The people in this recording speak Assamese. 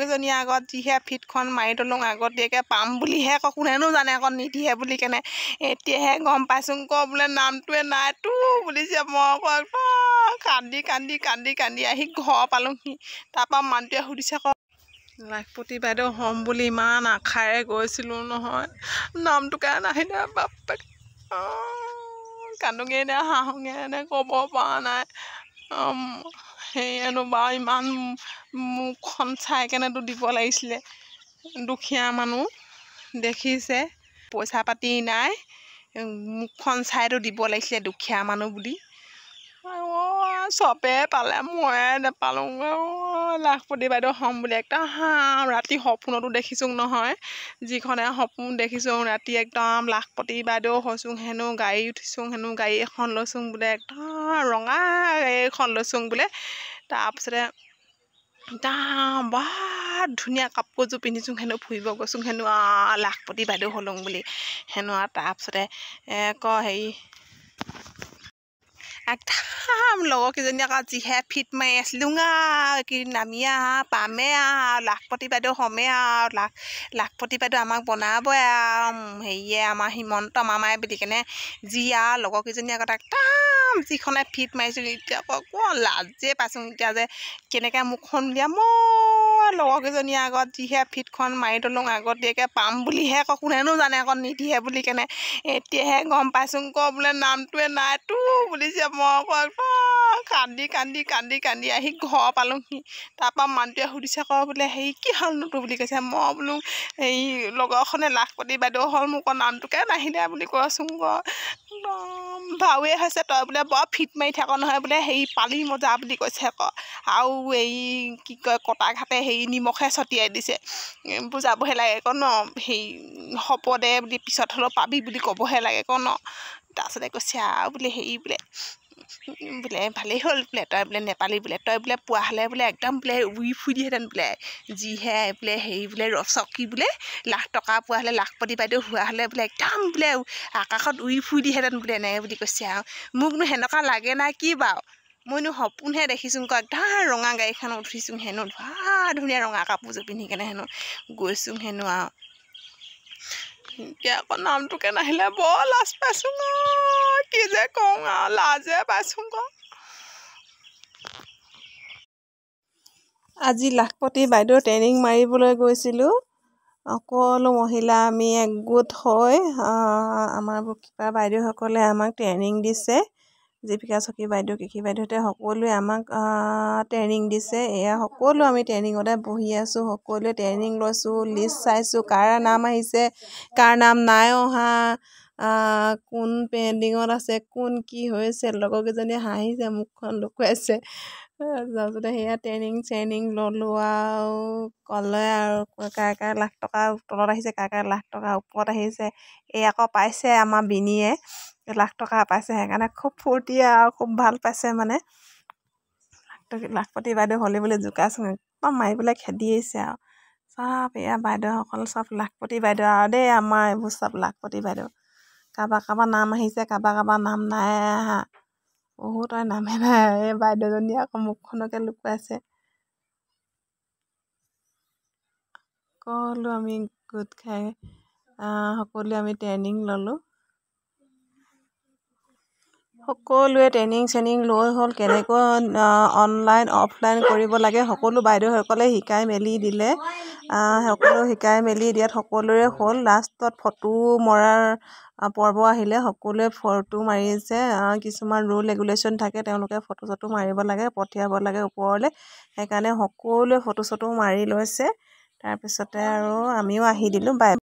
কেইজনীয়ে আগত যিহে ফিটখন মাৰি তোলোঁ আগতীয়াকৈ পাম বুলিহে আকৌ কোনেনো জানে আকৌ নিদিহে বুলি কেনে এতিয়াহে গম পাইছোঁ ক বোলে নামটোৱে নাইতো বুলিছে মই আকৌ কান্দি কান্দি কান্দি কান্দি আহি ঘৰ পালোঁহি তাৰপৰা মানুহটোৱে সুধিছে আকৌ লাখপতি বাইদেউ হ'ম বুলি ইমান আশাৰে গৈছিলোঁ নহয় নামটো কাৰণে আহিলে বাপেক কান্দোগে এতিয়া হাঁহুঙে এনে ক'ব পৰা নাই সেই আৰু বা ইমান মুখখন চাই কেনেতো দিব লাগিছিলে দুখীয়া মানুহ দেখিছে পইচা পাতি নাই মুখখন চাইতো দিব লাগিছিলে দুখীয়া মানুহ বুলি আৰু চপে পালে মই নেপালোঁ লাখপতি বাইদেউ হ'ম বুলি একদম হাম ৰাতি সপোনতো দেখিছোঁ নহয় যিখনে সপোন দেখিছোঁ ৰাতি একদম লাখপতি বাইদেউ হৈছোঁ হেনো গাড়ী উঠিছোঁ হেনো গাড়ী এখন লৈছোঁ বোলে একদম ৰঙা গাড়ী এখন লৈছোঁ বোলে তাৰপিছতে একদম বৰ ধুনীয়া কাপোৰযোৰ পিন্ধিছোঁ হেনো ফুৰিব গৈছোঁ হেনো লাখপতি বাইদেউ হ'লোঁ বুলি হেনো আৰু তাৰপিছতে ক হেৰি একদম লগৰকেইজনী আকৌ যিহে ফিট মাৰি আছিলোঁ এইকেইদিন আমি আৰু পামে আৰু লাখপতি বাইদেউ হমে আৰু লাখ লাখপতি বাইদেউ আমাক বনাবই আৰু হেৰিয়ে আমাৰ হিমন্ত মামাই বুলি কেনে যি আৰু লগৰকেইজনী আগত একদম যিখনে ফিট মাৰিছিলোঁ এতিয়া আকৌ অকণ লাজে পাইছোঁ এতিয়া যে কেনেকৈ মুখখন উলিয়াম মই আৰু লগৰকেইজনী আগত যিহে ফিটখন মাৰি তলোঁ আগতীয়াকৈ পাম বুলিহে আকৌ কোনেনো জানে আকৌ নিদিহে বুলি কেনে এতিয়াহে গম পাইছোঁ ক বোলে নামটোৱে নাই তো বুলিছে মই আকৌ কান্দি কান্দি কান্দি কান্দি আহি ঘৰ পালোঁহি তাৰপৰা মানুহটোৱে সুধিছে ক বোলে হেৰি কি হ'লনো তোৰ বুলি কৈছে মই বোলো হেৰি লগৰখনে লাখ পাতি বাইদেউ হ'ল মোক নামটোকে নাহিলে বুলি কচোন ক ভাৱে হৈছে তই বোলে বৰ ফিট মাৰি থাক নহয় বোলে হেৰি পালি মজা বুলি কৈছে আকৌ আৰু এই কি কয় কটাঘাতে হেৰি নিমখে ছটিয়াই দিছে বুজাবহে লাগে আকৌ ন হেৰি হ'ব দে বুলি পিছত হ'লেও পাবি বুলি ক'বহে লাগে ক ন তাৰপিছতে কৈছে আৰু বোলে হেৰি বোলে বোলে ভালেই হ'ল বোলে তই বোলে নেপালী বোলে তই বোলে পোৱা হ'লে বোলে একদম বোলে উৰি ফুৰিহেঁতেন বোলে যিহে বোলে হেৰি বোলে ৰচকী বোলে লাখ টকা পোৱা হ'লে লাখ লাখপতি বাইদেউ হোৱা হ'লে বোলে একদম বোলে আকাশত উৰি ফুৰিহেঁতেন বোলে এনেকৈ বুলি কৈছে আৰু মোকনো সেনেকুৱা লাগে নাই কি বাৰু মইনো সপোনহে দেখিছোঁ আকৌ একদম ৰঙা গাড়ীখনত উঠিছোঁ হেনো ধুনীয়া ৰঙা কাপোৰযোৰ পিন্ধি কেনে হেনো গৈছোঁ হেনো আৰু কি আকৌ নামটোকে নাহিলে বৰ লাজ পাইছোঁ কি যে কওঁ আৰু লাজে পাইছোঁ ক আজি লাখপতি বাইদেউ ট্ৰেইনিং মাৰিবলৈ গৈছিলোঁ সকলো মহিলা আমি একগোট হৈ আমাৰ বুকিপা বাইদেউসকলে আমাক ট্ৰেইনিং দিছে জীৱিকা চকী বাইদেউ কৃষি বাইদেউহঁতে সকলোৱে আমাক ট্ৰেইনিং দিছে এয়া সকলো আমি ট্ৰেইনিঙতে বহি আছোঁ সকলোৱে ট্ৰেইনিং লৈছোঁ লিষ্ট চাইছোঁ কাৰ নাম আহিছে কাৰ নাম নাই অহা কোন পেণ্ডিঙত আছে কোন কি হৈছে লগৰকেইজনীয়ে হাঁহিছে মুখখন লুকুৱাইছে তাৰপিছতে সেয়া ট্ৰেইনিং চেইনিং ল'লোঁ আৰু ক'লে আৰু কাৰ কাৰ লাখ টকা তলত আহিছে কাৰ কাৰ লাখ টকা ওপৰত আহিছে এই আকৌ পাইছে আমাৰ বিনীয়ে লাখ টকা পাইছে সেইকাৰণে খুব ফূৰ্তি আৰু খুব ভাল পাইছে মানে লাখ লাখপতি বাইদেউ হ'লে বুলি জোকাচোন একদম মাৰি পেলাই খেদি আহিছে আৰু চব এয়া বাইদেউসকল চব লাখপতি বাইদেউ আৰু দেই আমাৰ এইবোৰ চব লাখপতি বাইদেউ কাৰোবাৰ কাৰোবাৰ নাম আহিছে কাৰোবাৰ কাৰোবাৰ নাম নাই আহা বহুতৰ নামে নাই এই বাইদেউজনীয়ে আকৌ মুখখনকে লুকুৱাইছে সকলো আমি গোট খাই সকলোৱে আমি ট্ৰেইনিং ল'লোঁ সকলোৱে ট্ৰেইনিং চেনিং লৈ হ'ল কেনেকৈ অনলাইন অফলাইন কৰিব লাগে সকলো বাইদেউসকলে শিকাই মেলি দিলে সকলো শিকাই মেলি দিয়াত সকলোৰে হ'ল লাষ্টত ফটো মৰাৰ পৰ্ব আহিলে সকলোৱে ফটো মাৰিছে কিছুমান ৰুল ৰেগুলেশ্যন থাকে তেওঁলোকে ফটো চটো মাৰিব লাগে পঠিয়াব লাগে ওপৰলৈ সেইকাৰণে সকলোৱে ফটো চটো মাৰি লৈছে তাৰপিছতে আৰু আমিও আহি দিলোঁ বাই